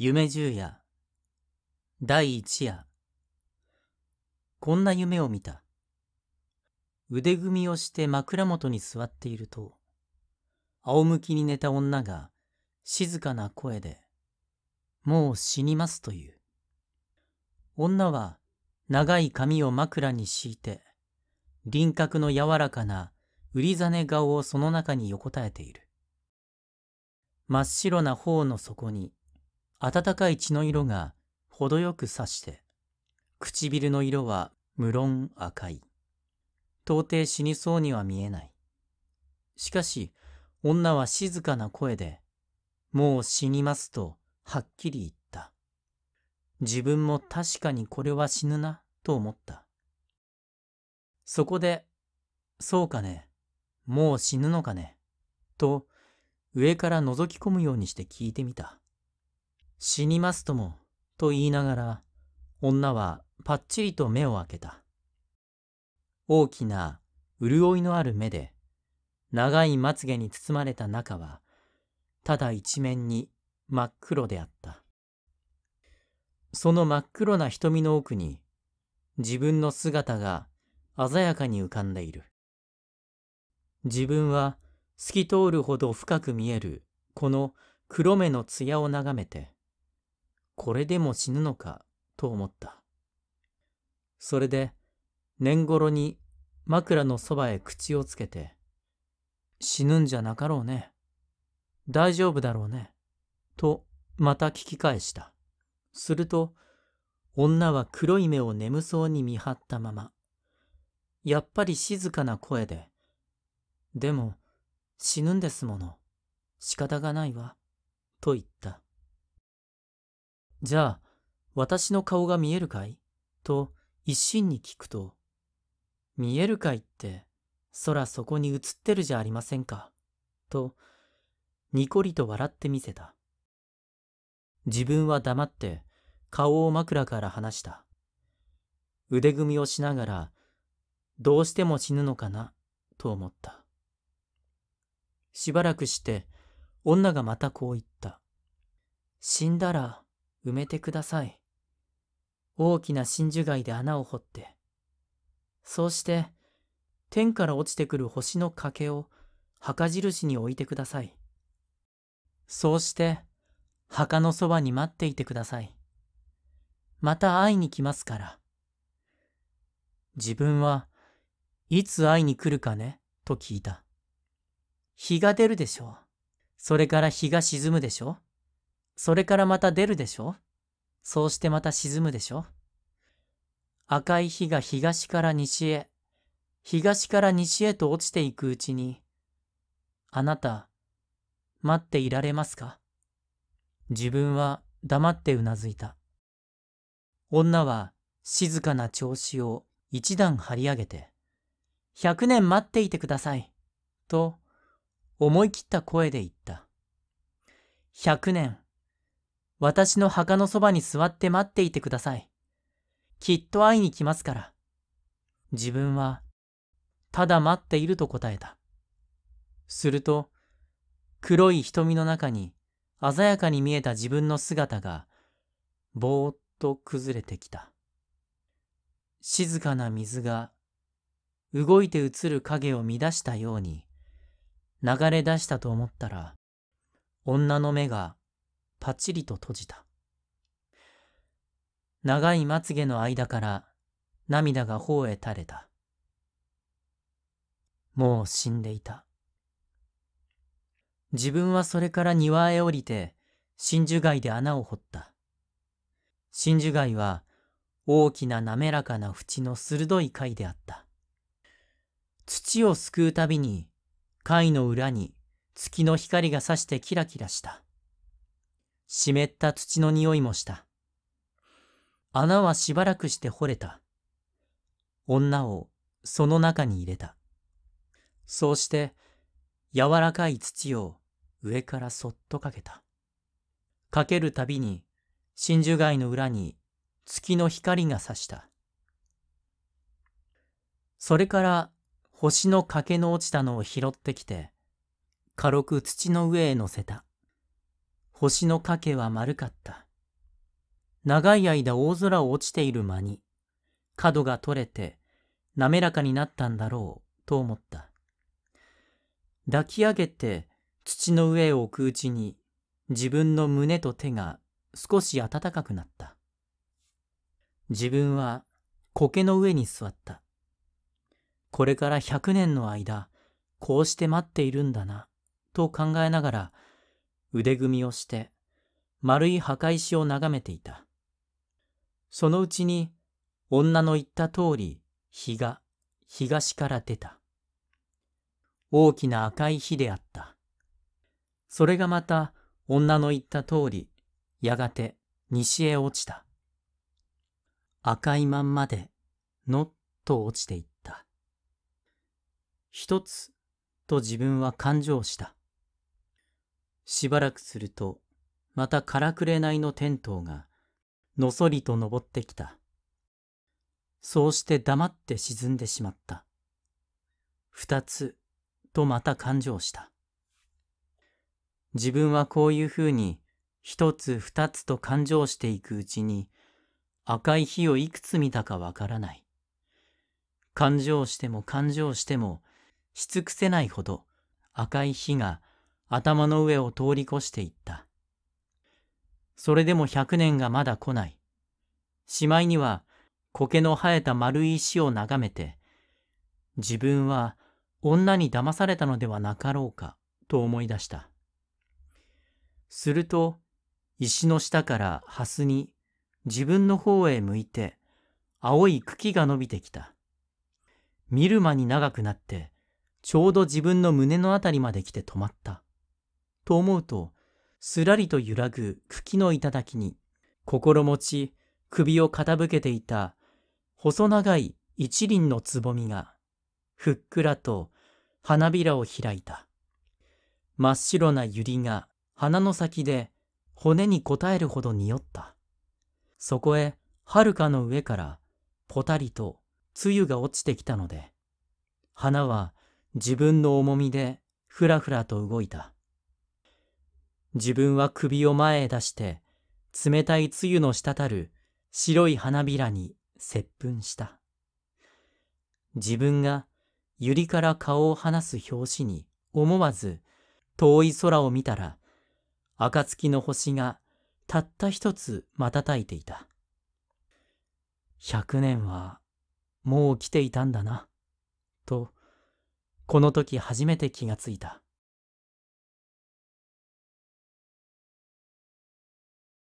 夢十夜、第一夜。こんな夢を見た。腕組みをして枕元に座っていると、仰向きに寝た女が静かな声で、もう死にますという。女は長い髪を枕に敷いて、輪郭の柔らかな売りざね顔をその中に横たえている。真っ白な頬の底に、暖かい血の色が程よく刺して、唇の色は無論赤い。到底死にそうには見えない。しかし、女は静かな声で、もう死にますと、はっきり言った。自分も確かにこれは死ぬな、と思った。そこで、そうかね、もう死ぬのかね、と、上から覗き込むようにして聞いてみた。死にますとも、と言いながら、女はぱっちりと目を開けた。大きな潤いのある目で、長いまつげに包まれた中は、ただ一面に真っ黒であった。その真っ黒な瞳の奥に、自分の姿が鮮やかに浮かんでいる。自分は透き通るほど深く見えるこの黒目の艶を眺めて、これでも死ぬのかと思った。それで、年頃に枕のそばへ口をつけて、死ぬんじゃなかろうね。大丈夫だろうね。と、また聞き返した。すると、女は黒い目を眠そうに見張ったまま、やっぱり静かな声で、でも、死ぬんですもの。仕方がないわ。と言った。じゃあ、私の顔が見えるかいと一心に聞くと、見えるかいって、空そこに映ってるじゃありませんか。と、にこりと笑ってみせた。自分は黙って顔を枕から離した。腕組みをしながら、どうしても死ぬのかな、と思った。しばらくして、女がまたこう言った。死んだら、埋めてください。大きな真珠貝で穴を掘って。そうして、天から落ちてくる星の欠けを墓印に置いてください。そうして、墓のそばに待っていてください。また会いに来ますから。自分はいつ会いに来るかねと聞いた。日が出るでしょう。それから日が沈むでしょう。それからまた出るでしょそうしてまた沈むでしょ赤い火が東から西へ、東から西へと落ちていくうちに、あなた、待っていられますか自分は黙ってうなずいた。女は静かな調子を一段張り上げて、100年待っていてください、と思い切った声で言った。100年私の墓のそばに座って待っていてください。きっと会いに来ますから。自分は、ただ待っていると答えた。すると、黒い瞳の中に鮮やかに見えた自分の姿が、ぼーっと崩れてきた。静かな水が、動いて映る影を乱したように、流れ出したと思ったら、女の目がパチリと閉じた。長いまつげの間から涙が頬へ垂れた。もう死んでいた。自分はそれから庭へ降りて真珠貝で穴を掘った。真珠貝は大きな滑らかな縁の鋭い貝であった。土をすくうたびに貝の裏に月の光が差してキラキラした。湿った土の匂いもした。穴はしばらくして掘れた。女をその中に入れた。そうして、柔らかい土を上からそっとかけた。かけるたびに、真珠貝の裏に月の光が差した。それから星の欠けの落ちたのを拾ってきて、軽く土の上へ乗せた。星の影は丸かった。長い間大空を落ちている間に、角が取れて滑らかになったんだろうと思った。抱き上げて土の上へ置くうちに自分の胸と手が少し暖かくなった。自分は苔の上に座った。これから100年の間、こうして待っているんだな、と考えながら腕組みをして、丸い墓石を眺めていた。そのうちに、女の言った通り、日が東から出た。大きな赤い火であった。それがまた女の言った通り、やがて西へ落ちた。赤いまんまで、のっと落ちていった。一つ、と自分は感情した。しばらくすると、またからくれないのテントウが、のそりと登ってきた。そうして黙って沈んでしまった。二つ、とまた感情した。自分はこういうふうに、一つ二つと感情していくうちに、赤い火をいくつ見たかわからない。感情しても感情しても、しつくせないほど赤い火が頭の上を通り越していった。それでも百年がまだ来ない。しまいには苔の生えた丸い石を眺めて、自分は女に騙されたのではなかろうかと思い出した。すると、石の下からハスに自分の方へ向いて青い茎が伸びてきた。見る間に長くなって、ちょうど自分の胸のあたりまで来て止まった。と思うと、すらりと揺らぐ茎の頂に、心持ち、首を傾けていた、細長い一輪のつぼみが、ふっくらと花びらを開いた。真っ白な百合が鼻の先で骨に応えるほど匂った。そこへ、はるかの上から、ぽたりと、ゆが落ちてきたので、花は自分の重みでふらふらと動いた。自分は首を前へ出して、冷たい露の滴る白い花びらに接吻した。自分が百合から顔を離す拍子に思わず遠い空を見たら、暁の星がたった一つ瞬いていた。百年はもう来ていたんだな、と、この時初めて気がついた。